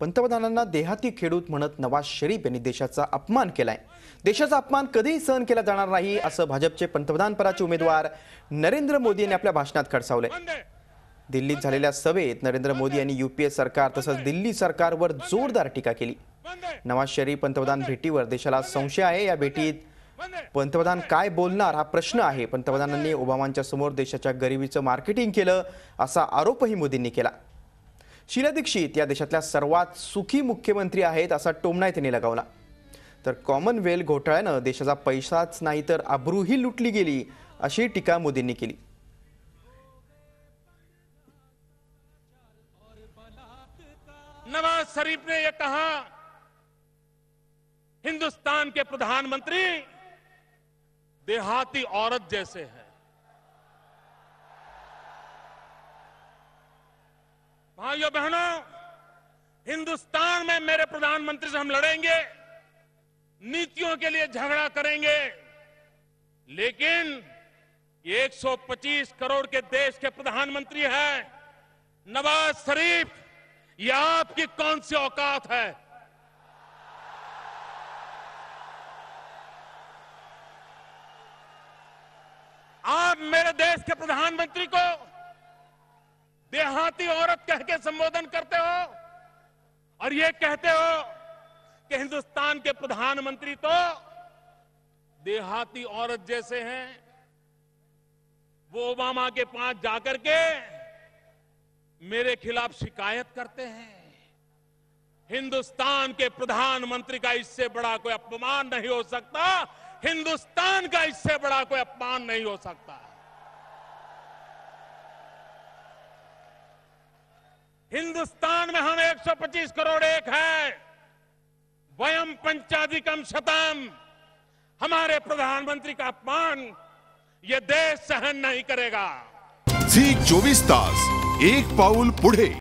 पंतप्रधानांना देहाती खेडूत म्हणत नवाज शरीफ यांनी देशाचा अपमान केलाय देशाचा अपमान कधीही सहन केला जाणार नाही असं भाजपचे पंतप्रधानपदाचे उमेदवार नरेंद्र मोदी यांनी आपल्या भाषणात खडसावलंय दिल्लीत झालेल्या सभेत नरेंद्र मोदी यांनी युपीए सरकार तसंच दिल्ली सरकारवर जोरदार टीका केली नवाज शरीफ पंतप्रधान भेटीवर देशाला संशय आहे या भेटीत पंतप्रधान काय बोलणार हा प्रश्न आहे पंतप्रधानांनी ओबामांच्या समोर देशाच्या गरिबीचं मार्केटिंग केलं असा आरोपही मोदींनी केला शीला दीक्षित या देशातल्या सर्वात सुखी मुख्यमंत्री आहेत असा टोमणा त्यांनी लगावला तो कॉमनवेल्थ घोटाळ्यानं देशाचा पैसाच नाही तर आब्रूही लुटली गेली अशी टीका मोदींनी केली नवाज शरीफ ने यह कहा हिंदुस्तान के प्रधानमंत्री देहाती औरत जैसे हैं भाइयों बहनों हिंदुस्तान में मेरे प्रधानमंत्री से हम लड़ेंगे नीतियों के लिए झगड़ा करेंगे लेकिन 125 करोड़ के देश के प्रधानमंत्री हैं नवाज शरीफ यह आपकी कौन सी औकात है आप मेरे देश के प्रधानमंत्री को देहाती औरत कह के संबोधन करते हो और ये कहते हो कि हिंदुस्तान के प्रधानमंत्री तो देहाती औरत जैसे हैं वो ओबामा के पास जाकर के मेरे खिलाफ शिकायत करते हैं हिंदुस्तान के प्रधानमंत्री का इससे बड़ा कोई अपमान नहीं हो सकता हिंदुस्तान का इससे बड़ा कोई अपमान नहीं हो सकता हिंदुस्तान में हम 125 करोड़ एक है वयम पंचाधिकम शतम हमारे प्रधानमंत्री का अपमान ये देश सहन नहीं करेगा जी चौबीस तास एक पाउल पुढ़े